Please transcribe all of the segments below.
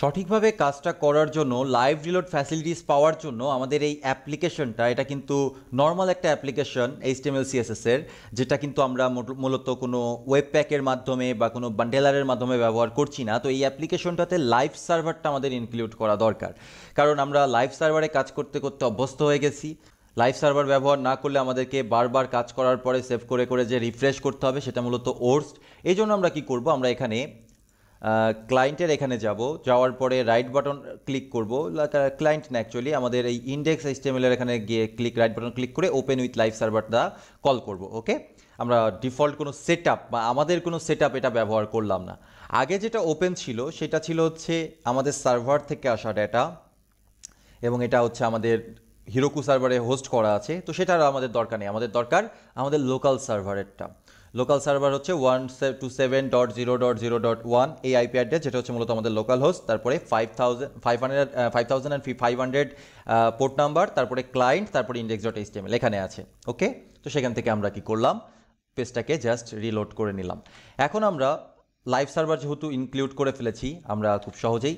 সঠিকভাবে কাজটা করার জন্য লাইভ রিলোড ফ্যাসিলিটিস পাওয়ার জন্য আমাদের এই অ্যাপ্লিকেশনটা এটা কিন্তু নর্মাল একটা অ্যাপ্লিকেশন এইচটিএমএল সিএসএসের যেটা কিন্তু আমরা মূলত কোনো ওয়েব প্যাকের মাধ্যমে বা কোনো বান্ডেলারের মাধ্যমে ব্যবহার করছি না তো এই অ্যাপ্লিকেশনটাতে লাইভ সার্ভারটা আমাদের ইনক্লুড করা দরকার কারণ আমরা লাইভ সার্ভারে কাজ করতে করতে অভ্যস্ত হয়ে গেছি লাইভ সার্ভার ব্যবহার না করলে আমাদেরকে বারবার কাজ করার পরে সেভ করে করে যে রিফ্রেশ করতে হবে সেটা মূলত ওর্স এই জন্য আমরা কি করব আমরা এখানে ক্লায়েন্টের এখানে যাব যাওয়ার পরে রাইট বাটন ক্লিক করব ক্লায়েন্ট না অ্যাকচুয়ালি আমাদের এই ইন্ডেক্স এইচটিএমএলের এখানে গিয়ে ক্লিক রাইট বাটন ক্লিক করে ওপেন উইথ লাইভ সার্ভার দা কল করব ওকে আমরা ডিফল্ট কোনো সেট বা আমাদের কোনো সেট এটা ব্যবহার করলাম না আগে যেটা ওপেন ছিল সেটা ছিল হচ্ছে আমাদের সার্ভার থেকে আসা ডেটা এবং এটা হচ্ছে আমাদের হিরোকু সার্ভারে হোস্ট করা আছে তো সেটার আমাদের দরকার নেই আমাদের দরকার আমাদের লোকাল সার্ভারেরটা লোকাল সার্ভার হচ্ছে one two seven dot zero dot zero dot one এই আইপি অ্যাড্রেস যেটা হচ্ছে মূলত আমাদের লোকাল হোস্ট তারপরে five thousand five hundred five thousand five hundred port number তারপরে ক্লায়েন্ট তারপরে ইন্ডেক্স ডট এইচটিএমএল এখানে আছে ওকে তো সেখান থেকে আমরা কি করলাম পেজটাকে জাস্ট রিলোড করে নিলাম এখন আমরা লাইভ সার্ভার যেহেতু ইনক্লুড করে ফেলেছি আমরা খুব সহজেই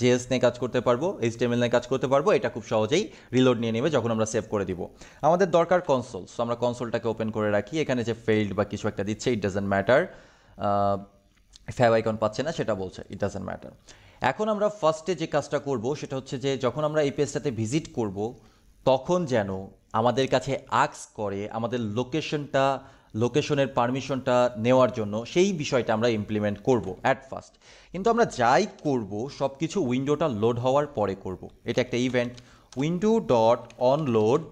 জেএস নিয়ে কাজ করতে পারবো এইচটিএমএল নিয়ে কাজ করতে পারবো এটা খুব সহজেই রিলোড নিয়ে নেবে যখন আমরা সেভ করে দিব আমাদের দরকার কনসোল সো আমরা কনসোলটাকে ওপেন করে রাখি এখানে যে ফেইল্ড বা কিছু একটা দিচ্ছে it doesn't matter favicon পাচ্ছে না সেটা বলছে ইট ডাজেন্ট ম্যাটার এখন আমরা ফার্স্টে যে কাজটা করব সেটা হচ্ছে যে যখন আমরা এই পেজটাতে ভিজিট করব তখন যেন আমাদের কাছে আক্স করে আমাদের লোকেশনটা লোকেশনের পারমিশনটা নেওয়ার জন্য সেই বিষয়টা আমরা ইমপ্লিমেন্ট করব অ্যাট ফার্স্ট কিন্তু আমরা যাই করব সব কিছু উইন্ডোটা লোড হওয়ার পরে করব এটা একটা event window dot on load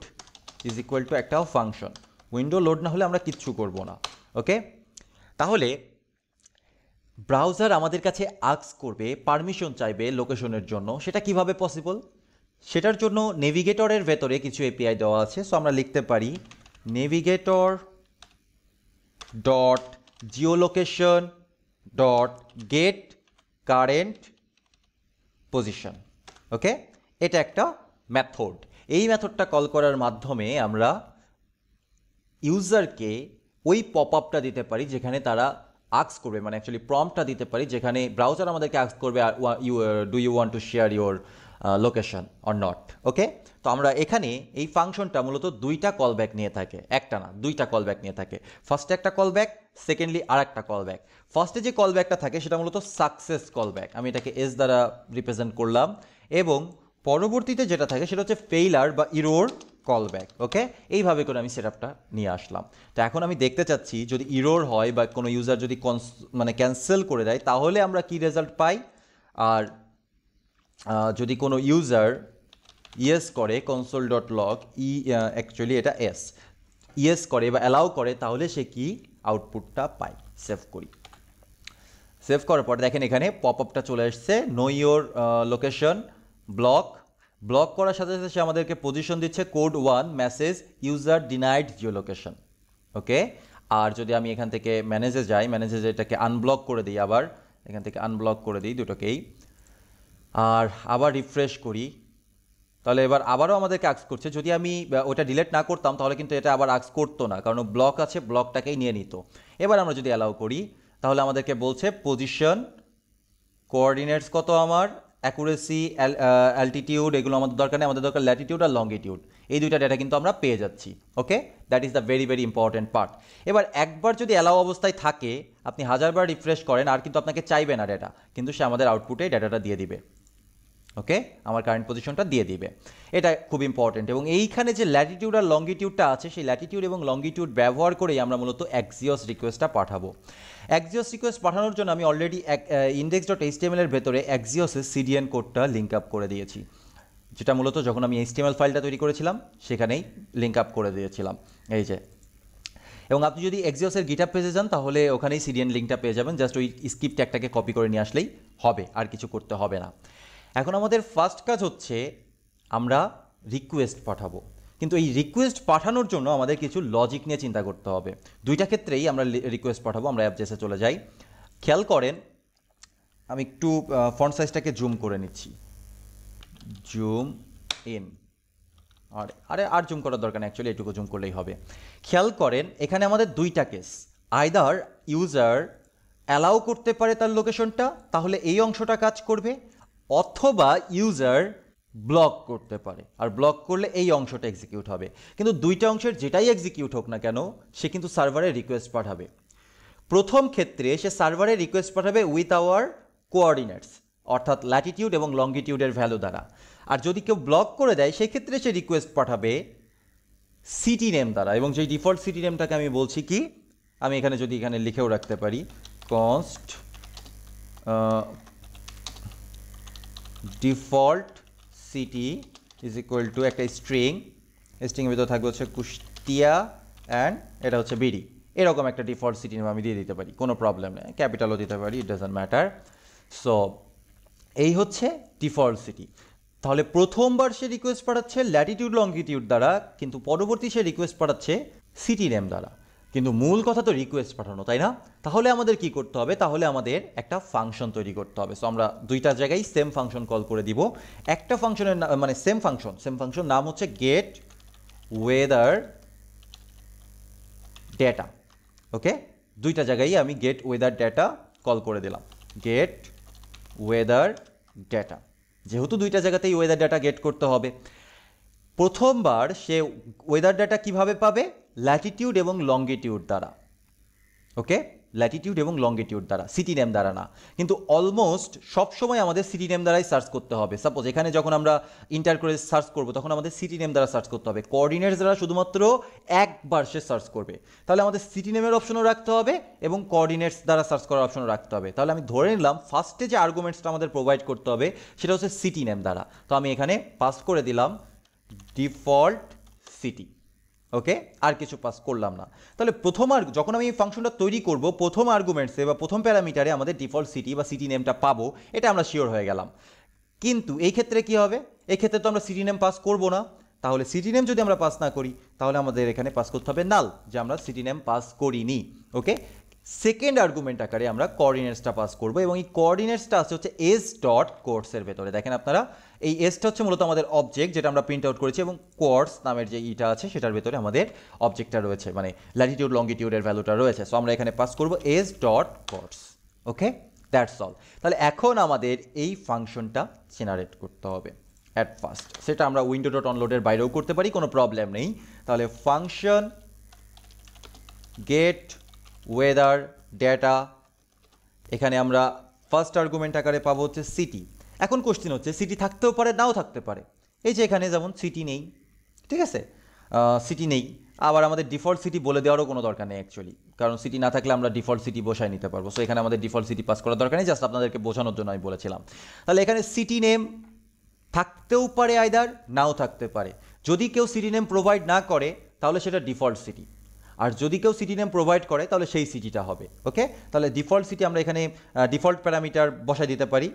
is equal to একটা ফাংশন উইন্ডো লোড না হলে আমরা কিচ্ছু করব না ওকে তাহলে ব্রাউজার আমাদের কাছে আক্স করবে পারমিশন চাইবে লোকেশনের জন্য সেটা কিভাবে পসিবল সেটার জন্য নেভিগেটরের ভেতরে কিছু এপিআই দেওয়া আছে সো আমরা লিখতে পারি navigator dot geolocation dot get current position okay এটা একটা মেথড এই মেথডটা কল করার মাধ্যমে আমরা ইউজারকে ওই পপ আপটা দিতে পারি যেখানে তারা আক্স করবে মানে অ্যাকচুয়ালি প্রম্পটা দিতে পারি যেখানে ব্রাউজার আমাদেরকে আক্স করবে you do you want to share your location or not okay তো আমরা এখানে এই ফাংশনটা মূলত দুইটা কলব্যাক নিয়ে থাকে একটা না দুইটা কলব্যাক নিয়ে থাকে ফার্স্টে একটা কলব্যাক সেকেন্ডলি আর একটা কলব্যাক ফার্স্টে যে কলব্যাকটা থাকে সেটা মূলত সাকসেস কলব্যাক আমি এটাকে এস দ্বারা রিপ্রেজেন্ট করলাম এবং পরবর্তীতে যেটা থাকে সেটা হচ্ছে ফেইলার বা ইরোর কলব্যাক ওকে এইভাবে করে আমি সেট নিয়ে আসলাম তো এখন আমি দেখতে চাচ্ছি যদি ইরোর হয় বা কোনো ইউজার যদি মানে ক্যান্সেল করে দেয় তাহলে আমরা কি রেজাল্ট পাই আর যদি কোনো ইউজার ইয়েস করে console dot log e actually এটা এস ইয়েস করে বা অ্যালাউ করে তাহলে সে কি আউটপুটটা পায় সেভ করি সেভ করার পর দেখেন এখানে পপ আপটা চলে আসছে no your location block block করার সাথে সাথে সে আমাদেরকে পজিশন দিচ্ছে code one message user denied geolocation okay আর যদি আমি এখান থেকে ম্যানেজে যাই ম্যানেজে এটাকে আনব্লক করে দিই আবার এখান থেকে আনব্লক করে দিই দুটোকেই আর আবার রিফ্রেশ করি তাহলে এবার আবারও আমাদেরকে আক্স করছে যদি আমি ওটা ডিলেট না করতাম তাহলে কিন্তু এটা আবার আক্স করতো না কারণ ব্লক আছে ব্লকটাকেই নিয়ে নিত এবার আমরা যদি অ্যালাউ করি তাহলে আমাদেরকে বলছে পজিশন কোঅর্ডিনেটস কত আমার অ্যাকুরেসি অ্যালটিটিউড এগুলো আমাদের দরকার নেই আমাদের দরকার ল্যাটিটিউড আর লংগিটিউড এই দুইটা ডেটা কিন্তু আমরা পেয়ে যাচ্ছি okay that is the very very important part এবার একবার যদি অ্যালাউ অবস্থায় থাকে আপনি হাজারবার রিফ্রেশ করেন আর কিন্তু আপনাকে চাইবে না ডেটা কিন্তু সে আমাদের আউটপুটে ডেটাটা দিয়ে দিবে ওকে আমার কারেন্ট পজিশনটা দিয়ে দিবে এটা খুব ইম্পর্টেন্ট এবং এইখানে যে ল্যাটিটিউড আর লঙ্গিটিউডটা আছে সেই ল্যাটিটিউড এবং লঙ্গিটিউড ব্যবহার করেই আমরা মূলত অ্যাক্সিওস রিকোয়েস্টটা পাঠাবো অ্যাক্সিওস রিকোয়েস্ট পাঠানোর জন্য আমি অলরেডি ইন্ডেক্স ডট এর ভেতরে অ্যাক্সিওসের সিডিএন কোডটা লিঙ্ক আপ করে দিয়েছি যেটা মূলত যখন আমি এইচটিএমএল ফাইলটা তৈরি করেছিলাম সেখানেই লিঙ্ক আপ করে দিয়েছিলাম এই যে এবং আপনি যদি এক্সিওসের গিটাপ পেজে যান তাহলে ওখানেই সিডিএন লিঙ্কটা পেয়ে যাবেন জাস্ট ওই স্ক্রিপ্ট একটাকে কপি করে নিয়ে আসলেই হবে আর কিছু করতে হবে না এখন আমাদের ফার্স্ট কাজ হচ্ছে আমরা রিকোয়েস্ট পাঠাবো কিন্তু এই রিকোয়েস্ট পাঠানোর জন্য আমাদের কিছু লজিক নিয়ে চিন্তা করতে হবে দুইটা ক্ষেত্রেই আমরা রিকোয়েস্ট পাঠাবো আমরা জেসে চলে যাই খেয়াল করেন আমি একটু ফন্ট সাইজটাকে জুম করে নিচ্ছি জুম ইন আর আরে আর জুম করার দরকার নেই অ্যাকচুয়ালি এটুকু জুম করলেই হবে খেয়াল করেন এখানে আমাদের দুইটা কেস আইদার ইউজার অ্যালাউ করতে পারে তার লোকেশনটা তাহলে এই অংশটা কাজ করবে অথবা ইউজার ব্লক করতে পারে আর ব্লক করলে এই অংশটা এক্সিকিউট হবে কিন্তু দুইটা অংশের যেটাই এক্সিকিউট হোক না কেন সে কিন্তু সার্ভারে রিকোয়েস্ট পাঠাবে প্রথম ক্ষেত্রে সে সার্ভারে রিকোয়েস্ট পাঠাবে উইথ আওয়ার কোঅর্ডিনেটস অর্থাৎ ল্যাটিটিউড এবং লংগিটিউডের ভ্যালু দ্বারা আর যদি কেউ ব্লক করে দেয় সেক্ষেত্রে সে রিকোয়েস্ট পাঠাবে সিটি নেম দ্বারা এবং যেই ডিফল্ট সিটি নেমটাকে আমি বলছি কি আমি এখানে যদি এখানে লিখেও রাখতে পারি const default city is equal to একটা স্ট্রিং স্ট্রিংয়ের ভিতরে থাকবে হচ্ছে কুষ্টিয়া অ্যান্ড এটা হচ্ছে বিডি এরকম একটা ডিফল্ট সিটি নেম আমি দিয়ে দিতে পারি কোনো প্রবলেম নেই ক্যাপিটালও দিতে পারি ইট ডাজেন্ট ম্যাটার সো এই হচ্ছে ডিফল্ট সিটি তাহলে প্রথমবার সে রিকোয়েস্ট পাঠাচ্ছে ল্যাটিটিউড লঙ্গিটিউড দ্বারা কিন্তু পরবর্তী সে রিকোয়েস্ট পাঠাচ্ছে সিটি নেম দ্বারা কিন্তু মূল কথা তো রিকোয়েস্ট পাঠানো তাই না তাহলে আমাদের কি করতে হবে তাহলে আমাদের একটা ফাংশন তৈরি করতে হবে সো আমরা দুইটা জায়গায় সেম ফাংশন কল করে দিব একটা ফাংশনের মানে সেম ফাংশন সেম ফাংশন নাম হচ্ছে গেট ওয়েদার ডেটা ওকে দুইটা জায়গায় আমি গেট ওয়েদার ডেটা কল করে দিলাম গেট ওয়েদার ডেটা যেহেতু দুইটা জায়গাতেই ওয়েদার ডেটা গেট করতে হবে প্রথমবার সে ওয়েদার ডাটা কিভাবে পাবে ল্যাটিটিউড এবং লংগিটিউড দ্বারা ওকে ল্যাটিটিউড এবং লংগিটিউড দ্বারা সিটি নেম দ্বারা না কিন্তু অলমোস্ট সবসময় আমাদের সিটি নেম দ্বারাই সার্চ করতে হবে সাপোজ এখানে যখন আমরা ইন্টার করে সার্চ করব তখন আমাদের সিটি নেম দ্বারা সার্চ করতে হবে কোঅর্ডিনেটস দ্বারা শুধুমাত্র একবার সে সার্চ করবে তাহলে আমাদের সিটি নেমের অপশনও রাখতে হবে এবং কোঅর্ডিনেটস দ্বারা সার্চ করার অপশনও রাখতে হবে তাহলে আমি ধরে নিলাম ফার্স্টে যে আর্গুমেন্টসটা আমাদের প্রোভাইড করতে হবে সেটা হচ্ছে সিটি নেম দ্বারা তো আমি এখানে পাস করে দিলাম ডিফল্ট সিটি ওকে আর কিছু পাস করলাম না তাহলে প্রথম আর যখন আমি এই ফাংশনটা তৈরি করব প্রথম আর্গুমেন্টসে বা প্রথম প্যারামিটারে আমাদের ডিফল্ট সিটি বা সিটি নেমটা পাবো এটা আমরা শিওর হয়ে গেলাম কিন্তু এই ক্ষেত্রে কি হবে এই ক্ষেত্রে তো আমরা সিটি নেম পাস করব না তাহলে সিটি নেম যদি আমরা পাস না করি তাহলে আমাদের এখানে পাস করতে হবে নাল যে আমরা সিটি নেম পাস করিনি ওকে সেকেন্ড আর্গুমেন্ট আকারে আমরা কোঅর্ডিনেটসটা পাস করব এবং এই কোঅর্ডিনেটসটা আছে হচ্ছে এস ডট কোর্সের ভেতরে দেখেন আপনারা এই এসটা হচ্ছে মূলত আমাদের অবজেক্ট যেটা আমরা প্রিন্ট আউট করেছি এবং কোর্স নামের যে ইটা আছে সেটার ভেতরে আমাদের অবজেক্টটা রয়েছে মানে ল্যাটিটিউড লঙ্গিটিউডের ভ্যালুটা রয়েছে সো আমরা এখানে পাস করব S dot coords okay that's all তাহলে এখন আমাদের এই ফাংশনটা জেনারেট করতে হবে অ্যাট ফার্স্ট সেটা আমরা উইন্ডো ডট অনলোডের বাইরেও করতে পারি কোনো প্রবলেম নেই তাহলে ফাংশন গেট ওয়েদার ডেটা এখানে আমরা ফার্স্ট আর্গুমেন্ট আকারে পাবো হচ্ছে সিটি এখন কোশ্চিন হচ্ছে সিটি থাকতেও পারে নাও থাকতে পারে এই যে এখানে যেমন সিটি নেই ঠিক আছে সিটি নেই আবার আমাদের ডিফল্ট সিটি বলে দেওয়ারও কোনো দরকার নেই অ্যাকচুয়ালি কারণ সিটি না থাকলে আমরা ডিফল্ট সিটি বসায় নিতে পারবো সো এখানে আমাদের ডিফল্ট সিটি পাস করার দরকার নেই জাস্ট আপনাদেরকে বোঝানোর জন্য আমি বলেছিলাম তাহলে এখানে সিটি নেম থাকতেও পারে আইদার নাও থাকতে পারে যদি কেউ সিটি নেম প্রোভাইড না করে তাহলে সেটা ডিফল্ট সিটি আর যদি কেউ সিটি নেম প্রোভাইড করে তাহলে সেই সিটিটা হবে ওকে তাহলে ডিফল্ট সিটি আমরা এখানে ডিফল্ট প্যারামিটার বসাই দিতে পারি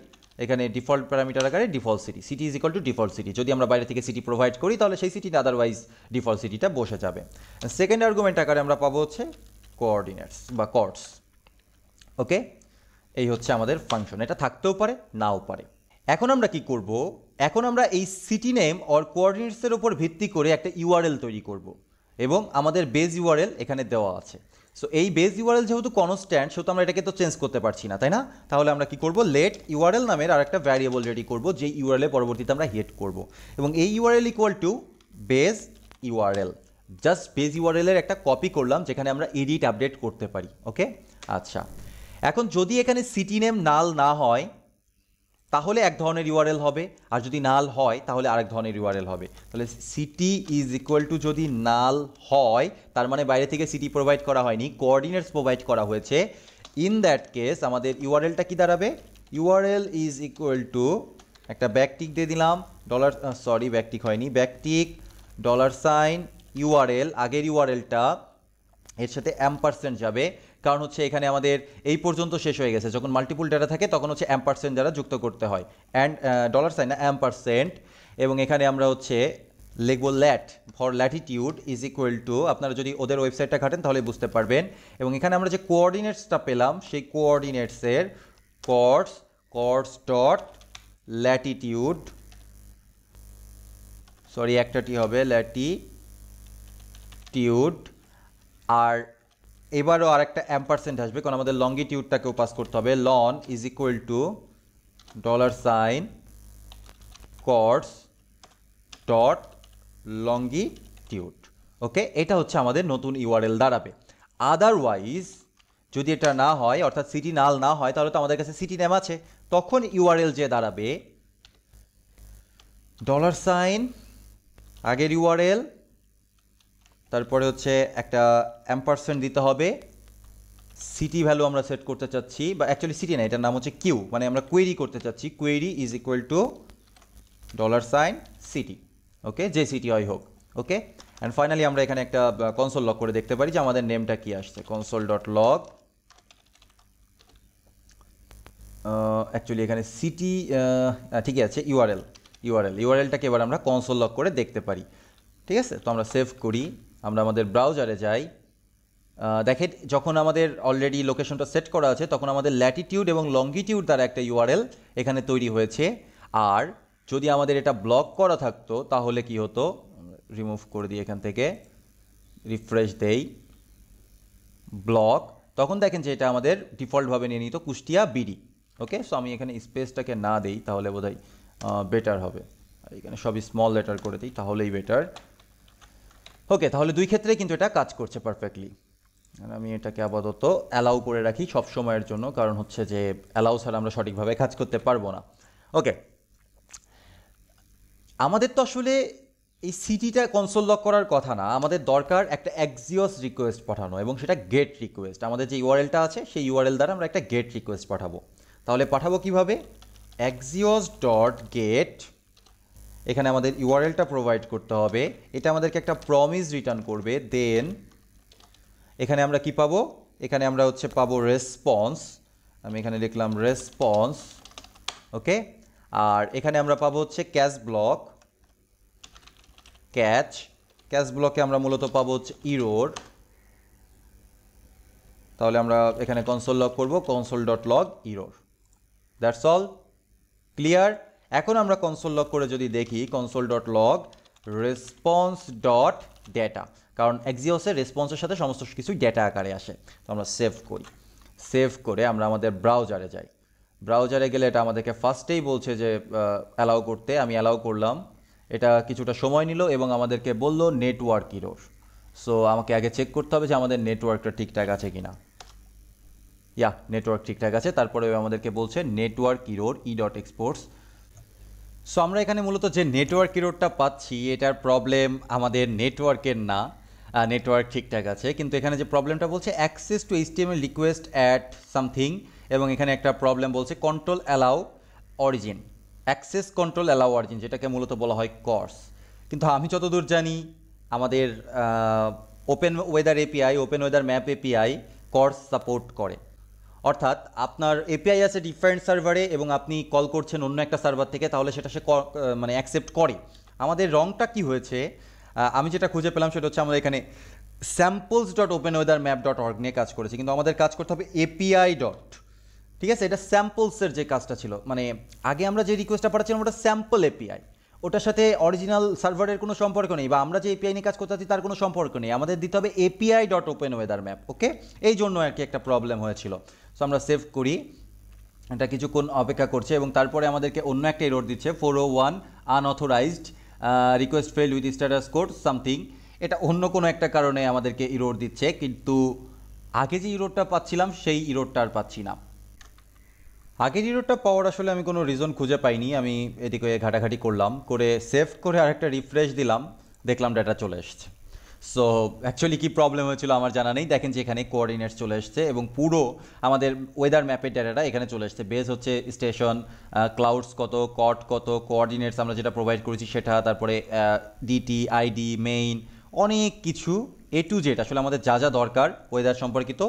এখানে ডিফল্ট প্যারামিটার আকারে default city city is equal to default city যদি আমরা বাইরে থেকে সিটি প্রোভাইড করি তাহলে সেই সিটিটা আদারওয়াইজ ডিফল্ট সিটিটা বসে যাবে সেকেন্ড আর্গুমেন্ট আকারে আমরা পাবো হচ্ছে কোঅর্ডিনেটস বা কর্ডস ওকে এই হচ্ছে আমাদের ফাংশন এটা থাকতেও পারে নাও পারে এখন আমরা কি করব এখন আমরা এই সিটি নেম অর কোঅর্ডিনেটসের ওপর ভিত্তি করে একটা ইউআরএল তৈরি করব এবং আমাদের বেজ ইউআরএল এখানে দেওয়া আছে সো এই বেজ ইউআরএল যেহেতু কনস্ট্যান্ট সেহেতু আমরা এটাকে তো চেঞ্জ করতে পারছি না তাই না তাহলে আমরা কি করব লেট ইউআরএল নামের আর একটা ভ্যারিয়েবল রেডি করব যে এ পরবর্তীতে আমরা হেড করব এবং এই URL equal to base URL just page ইউআরএলের একটা কপি করলাম যেখানে আমরা এডিট আপডেট করতে পারি ওকে আচ্ছা এখন যদি এখানে সিটি নেম নাল না হয় তাহলে এক ধরনের ইউআরএল হবে আর যদি নাল হয় তাহলে আরেক ধরনের ইউআরএল হবে তাহলে সিটি ইজ ইকুয়াল টু যদি নাল হয় তার মানে বাইরে থেকে সিটি প্রোভাইড করা হয়নি কোঅর্ডিনেটস প্রোভাইড করা হয়েছে ইন দ্যাট কেস আমাদের ইউআরএলটা কি দাঁড়াবে ইউআরএল ইজ ইকুয়াল টু একটা ব্যাকটিক দিয়ে দিলাম ডলার সরি ব্যাকটিক হয়নি ব্যাকটিক ডলার সাইন ইউআরএল আগের ইউআরএলটা এর সাথে অ্যাম্পারসেন্ট যাবে কারণ হচ্ছে এখানে আমাদের এই পর্যন্ত শেষ হয়ে গেছে যখন মাল্টিপুল ডেটা থাকে তখন হচ্ছে অ্যাম্পারসেন্ট দ্বারা যুক্ত করতে হয় অ্যান্ড ডলার সাইন না অ্যাম্পারসেন্ট এবং এখানে আমরা হচ্ছে লিখবো lat for latitude is equal to আপনারা যদি ওদের ওয়েবসাইটটা ঘাটেন তাহলে বুঝতে পারবেন এবং এখানে আমরা যে কোঅর্ডিনেটসটা পেলাম সেই কোঅর্ডিনেটসের coords coords dot latitude sorry একটাটি হবে ল্যাটিটিউড আর এবারও আর একটা অ্যাম্পারসেন্ট আসবে কারণ আমাদের লঙ্গিটিউডটাকেও পাস করতে হবে lon is equal to dollar sign coords dot longitude okay এটা হচ্ছে আমাদের নতুন ইউআরএল দাঁড়াবে আদারওয়াইজ যদি এটা না হয় অর্থাৎ সিটি নাল না হয় তাহলে তো আমাদের কাছে সিটি নেম আছে তখন ইউআরএল যে দাঁড়াবে ডলার সাইন আগের ইউআরএল তারপরে হচ্ছে একটা অ্যাম্পারসেন্ট দিতে হবে সিটি ভ্যালু আমরা সেট করতে চাচ্ছি বা অ্যাকচুয়ালি সিটি না এটার নাম হচ্ছে কিউ মানে আমরা কোয়েরি করতে চাচ্ছি query is equal to dollar sign city okay যে সিটি হয় হোক ওকে অ্যান্ড ফাইনালি আমরা এখানে একটা কনসোল লক করে দেখতে পারি যে আমাদের নেমটা কি আসছে কনসোল ডট লগ অ্যাকচুয়ালি এখানে সিটি ঠিকই আছে ইউআরএল ইউআরএল ইউআরএলটাকে এবার আমরা কনসোল লক করে দেখতে পারি ঠিক আছে তো আমরা সেভ করি আমরা আমাদের ব্রাউজারে যাই দেখেন যখন আমাদের অলরেডি লোকেশনটা সেট করা আছে তখন আমাদের ল্যাটিটিউড এবং লঙ্গিটিউড তার একটা ইউআরএল এখানে তৈরি হয়েছে আর যদি আমাদের এটা ব্লক করা থাকতো তাহলে কি হতো রিমুভ করে দিই এখান থেকে রিফ্রেশ দেই ব্লক তখন দেখেন যে এটা আমাদের ডিফল্টভাবে নিয়ে নিত কুষ্টিয়া বিডি ওকে সো আমি এখানে স্পেসটাকে না দেই তাহলে বোধহয় বেটার হবে এখানে সবই স্মল লেটার করে দিই তাহলেই বেটার ওকে তাহলে দুই ক্ষেত্রে কিন্তু এটা কাজ করছে পারফেক্টলি আর আমি এটাকে আপাতত অ্যালাউ করে রাখি সব সময়ের জন্য কারণ হচ্ছে যে অ্যালাউ ছাড়া আমরা সঠিকভাবে কাজ করতে পারবো না ওকে আমাদের তো আসলে এই সিটিটা কনসোল লক করার কথা না আমাদের দরকার একটা অ্যাক্সিওস রিকোয়েস্ট পাঠানো এবং সেটা গেট রিকোয়েস্ট আমাদের যে ইউআরএলটা আছে সেই ইউআরএল দ্বারা আমরা একটা গেট রিকোয়েস্ট পাঠাবো তাহলে পাঠাবো কিভাবে অ্যাক্সিওস ডট গেট এখানে আমাদের ইউআরএলটা প্রোভাইড করতে হবে এটা আমাদেরকে একটা প্রমিস রিটার্ন করবে দেন এখানে আমরা কি পাবো এখানে আমরা হচ্ছে পাবো রেসপন্স আমি এখানে লিখলাম রেসপন্স ওকে আর এখানে আমরা পাবো হচ্ছে ক্যাচ ব্লক ক্যাচ ক্যাচ ব্লকে আমরা মূলত পাবো হচ্ছে ইরোর তাহলে আমরা এখানে কনসোল লগ করবো console dot log error that's all clear এখন আমরা কনসোল লগ করে যদি দেখি console dot log response dot data কারণ এক্সিওসের রেসপন্সের সাথে সমস্ত কিছু ডেটা আকারে আসে তো আমরা সেভ করি সেভ করে আমরা আমাদের ব্রাউজারে যাই ব্রাউজারে গেলে এটা আমাদেরকে ফার্স্টেই বলছে যে অ্যালাউ করতে আমি অ্যালাউ করলাম এটা কিছুটা সময় নিল এবং আমাদেরকে বলল নেটওয়ার্ক ইরোর সো আমাকে আগে চেক করতে হবে যে আমাদের নেটওয়ার্কটা ঠিকঠাক আছে কি না ইয়া নেটওয়ার্ক ঠিকঠাক আছে তারপরে আমাদেরকে বলছে network error e dot exports so আমরা এখানে মূলত যে নেটওয়ার্ক রোডটা পাচ্ছি এটার প্রবলেম আমাদের নেটওয়ার্কের না নেটওয়ার্ক ঠিকঠাক আছে কিন্তু এখানে যে প্রবলেমটা বলছে access to HTML request at something এবং এখানে একটা প্রবলেম বলছে control allow origin access control allow origin যেটাকে মূলত বলা হয় কর্স কিন্তু আমি যতদূর জানি আমাদের open weather API open weather map API cors support করে অর্থাৎ আপনার এপিআই আছে ডিফারেন্ট সার্ভারে এবং আপনি কল করছেন অন্য একটা সার্ভার থেকে তাহলে সেটা সে মানে অ্যাকসেপ্ট করে আমাদের রংটা কি হয়েছে আমি যেটা খুঁজে পেলাম সেটা হচ্ছে আমরা এখানে samples dot open weather map dot org নিয়ে কাজ করেছি কিন্তু আমাদের কাজ করতে হবে এপিআই ডট ঠিক আছে এটা স্যাম্পলসের যে কাজটা ছিল মানে আগে আমরা যে রিকোয়েস্টটা পাঠাচ্ছিলাম ওটা স্যাম্পল এপিআই ওটার সাথে অরিজিনাল সার্ভারের কোনো সম্পর্ক নেই বা আমরা যে এপিআই নিয়ে কাজ করতে তার কোনো সম্পর্ক নেই আমাদের দিতে হবে API dot open weather map okay এই জন্য আর কি একটা প্রবলেম হয়েছিল সো আমরা সেভ করি এটা কিছুক্ষণ অপেক্ষা করছে এবং তারপরে আমাদেরকে অন্য একটা এরোড দিচ্ছে four O one unauthorized request fail with status code something এটা অন্য কোনো একটা কারণে আমাদেরকে ইরোড দিচ্ছে কিন্তু আগে যে ইরোডটা পাচ্ছিলাম সেই ইরোডটা আর পাচ্ছি না আগের হিরোটা পাওয়ার আসলে আমি কোনো রিজন খুঁজে পাইনি আমি এদিকে ঘাটাঘাটি করলাম করে সেভ করে আরেকটা রিফ্রেশ দিলাম দেখলাম ডাটা চলে এসছে সো অ্যাকচুয়ালি কী প্রবলেম হয়েছিল আমার জানা নেই দেখেন যে এখানে কোঅর্ডিনেটস চলে এসছে এবং পুরো আমাদের ওয়েদার ম্যাপের ডাটাটা এখানে চলে এসছে বেস হচ্ছে স্টেশন ক্লাউডস কত কট কত কোঅর্ডিনেটস আমরা যেটা প্রোভাইড করেছি সেটা তারপরে ডিটি আইডি মেইন অনেক কিছু এ টু জেড আসলে আমাদের যা যা দরকার ওয়েদার সম্পর্কিত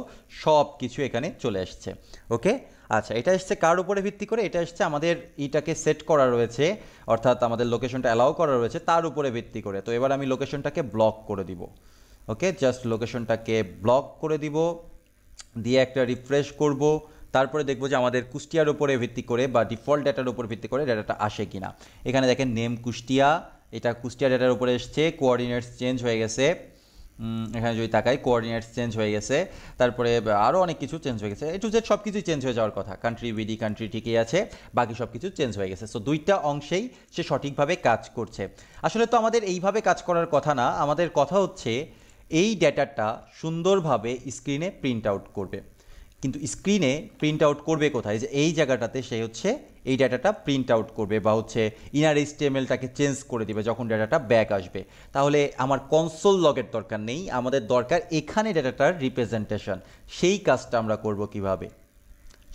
সব কিছু এখানে চলে এসছে ওকে আচ্ছা এটা এসছে কার উপরে ভিত্তি করে এটা এসছে আমাদের ইটাকে সেট করা রয়েছে অর্থাৎ আমাদের লোকেশনটা অ্যালাউ করা রয়েছে তার উপরে ভিত্তি করে তো এবার আমি লোকেশনটাকে ব্লক করে দিব ওকে জাস্ট লোকেশনটাকে ব্লক করে দিব দিয়ে একটা রিফ্রেশ করব তারপরে দেখব যে আমাদের কুষ্টিয়ার উপরে ভিত্তি করে বা ডিফল্ট ডেটার উপর ভিত্তি করে ডেটাটা আসে কিনা এখানে দেখেন নেম কুষ্টিয়া এটা কুষ্টিয়া ডেটার উপরে এসছে কোঅর্ডিনেটস চেঞ্জ হয়ে গেছে এখানে যদি তাকাই কোঅর্ডিনেটস চেঞ্জ হয়ে গেছে তারপরে আরও অনেক কিছু চেঞ্জ হয়ে গেছে এ টু জেড সব কিছুই চেঞ্জ হয়ে যাওয়ার কথা কান্ট্রি বিডি কান্ট্রি ঠিকই আছে বাকি সব কিছু চেঞ্জ হয়ে গেছে সো দুইটা অংশেই সে সঠিকভাবে কাজ করছে আসলে তো আমাদের এইভাবে কাজ করার কথা না আমাদের কথা হচ্ছে এই ডেটাটা সুন্দরভাবে স্ক্রিনে প্রিন্ট আউট করবে কিন্তু স্ক্রিনে প্রিন্ট আউট করবে কোথায় যে এই জায়গাটাতে সে হচ্ছে এই ডাটাটা প্রিন্ট আউট করবে বা হচ্ছে ইনার এইচটিএমএলটাকে চেঞ্জ করে দিবে যখন ডাটাটা ব্যাক আসবে তাহলে আমার কনসোল লগের দরকার নেই আমাদের দরকার এখানে ডাটাটার রিপ্রেজেন্টেশন সেই কাজটা আমরা করব কিভাবে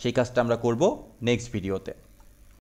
সেই কাজটা আমরা করব নেক্সট ভিডিওতে